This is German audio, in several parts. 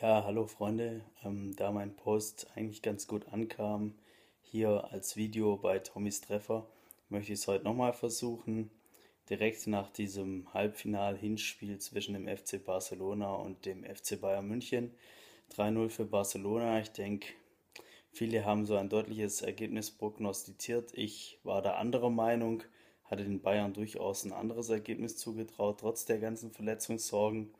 Ja, hallo Freunde. Ähm, da mein Post eigentlich ganz gut ankam, hier als Video bei Tommys Treffer, möchte ich es heute nochmal versuchen. Direkt nach diesem Halbfinal-Hinspiel zwischen dem FC Barcelona und dem FC Bayern München. 3-0 für Barcelona. Ich denke, viele haben so ein deutliches Ergebnis prognostiziert. Ich war da anderer Meinung, hatte den Bayern durchaus ein anderes Ergebnis zugetraut, trotz der ganzen Verletzungssorgen.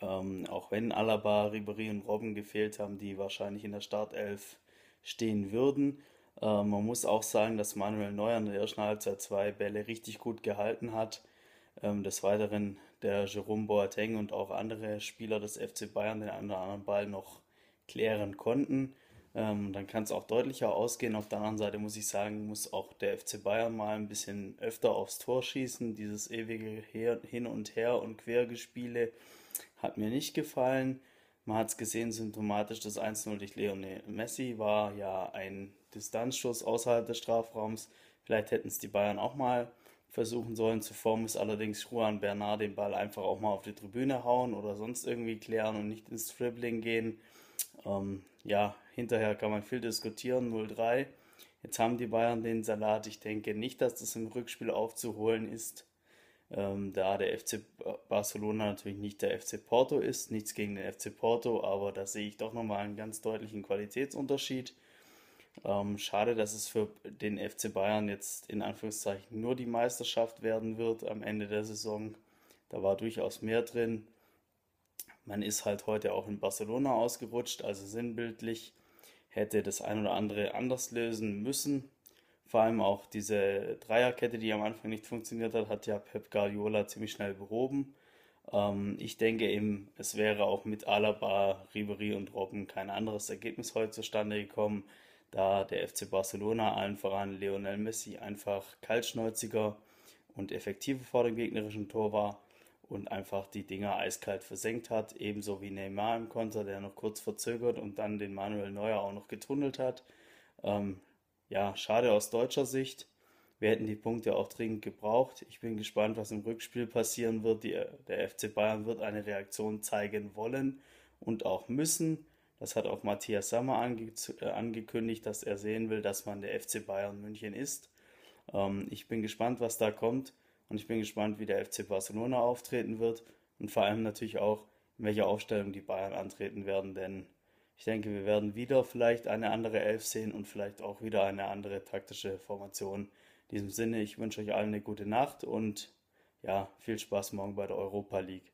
Ähm, auch wenn Alaba, Ribéry und Robben gefehlt haben, die wahrscheinlich in der Startelf stehen würden. Ähm, man muss auch sagen, dass Manuel Neuer in der ersten Halbzeit zwei Bälle richtig gut gehalten hat. Ähm, des Weiteren der Jerome Boateng und auch andere Spieler des FC Bayern den einen oder anderen Ball noch klären konnten. Ähm, dann kann es auch deutlicher ausgehen. Auf der anderen Seite muss ich sagen, muss auch der FC Bayern mal ein bisschen öfter aufs Tor schießen. Dieses ewige her, Hin und Her und Quergespiele hat mir nicht gefallen. Man hat es gesehen, symptomatisch, das 1-0 durch Leone Messi war ja ein Distanzschuss außerhalb des Strafraums. Vielleicht hätten es die Bayern auch mal versuchen sollen. Zuvor muss allerdings Juan Bernard den Ball einfach auch mal auf die Tribüne hauen oder sonst irgendwie klären und nicht ins Dribbling gehen. Ähm, ja, hinterher kann man viel diskutieren, 0-3. Jetzt haben die Bayern den Salat. Ich denke nicht, dass das im Rückspiel aufzuholen ist, ähm, da der FC Barcelona natürlich nicht der FC Porto ist. Nichts gegen den FC Porto, aber da sehe ich doch nochmal einen ganz deutlichen Qualitätsunterschied. Ähm, schade, dass es für den FC Bayern jetzt in Anführungszeichen nur die Meisterschaft werden wird am Ende der Saison. Da war durchaus mehr drin. Man ist halt heute auch in Barcelona ausgerutscht, also sinnbildlich hätte das ein oder andere anders lösen müssen. Vor allem auch diese Dreierkette, die am Anfang nicht funktioniert hat, hat ja Pep Guardiola ziemlich schnell behoben. Ähm, ich denke eben, es wäre auch mit Alaba, Ribery und Robben kein anderes Ergebnis heute zustande gekommen, da der FC Barcelona allen voran Lionel Messi einfach kaltschnäuziger und effektiver vor dem gegnerischen Tor war und einfach die Dinger eiskalt versenkt hat, ebenso wie Neymar im Konter, der noch kurz verzögert und dann den Manuel Neuer auch noch getunnelt hat. Ähm, ja, schade aus deutscher Sicht. Wir hätten die Punkte auch dringend gebraucht. Ich bin gespannt, was im Rückspiel passieren wird. Die, der FC Bayern wird eine Reaktion zeigen wollen und auch müssen. Das hat auch Matthias Sammer ange äh, angekündigt, dass er sehen will, dass man der FC Bayern München ist. Ähm, ich bin gespannt, was da kommt. Und ich bin gespannt, wie der FC Barcelona auftreten wird und vor allem natürlich auch, in welcher Aufstellung die Bayern antreten werden, denn ich denke, wir werden wieder vielleicht eine andere Elf sehen und vielleicht auch wieder eine andere taktische Formation. In diesem Sinne, ich wünsche euch allen eine gute Nacht und ja, viel Spaß morgen bei der Europa League.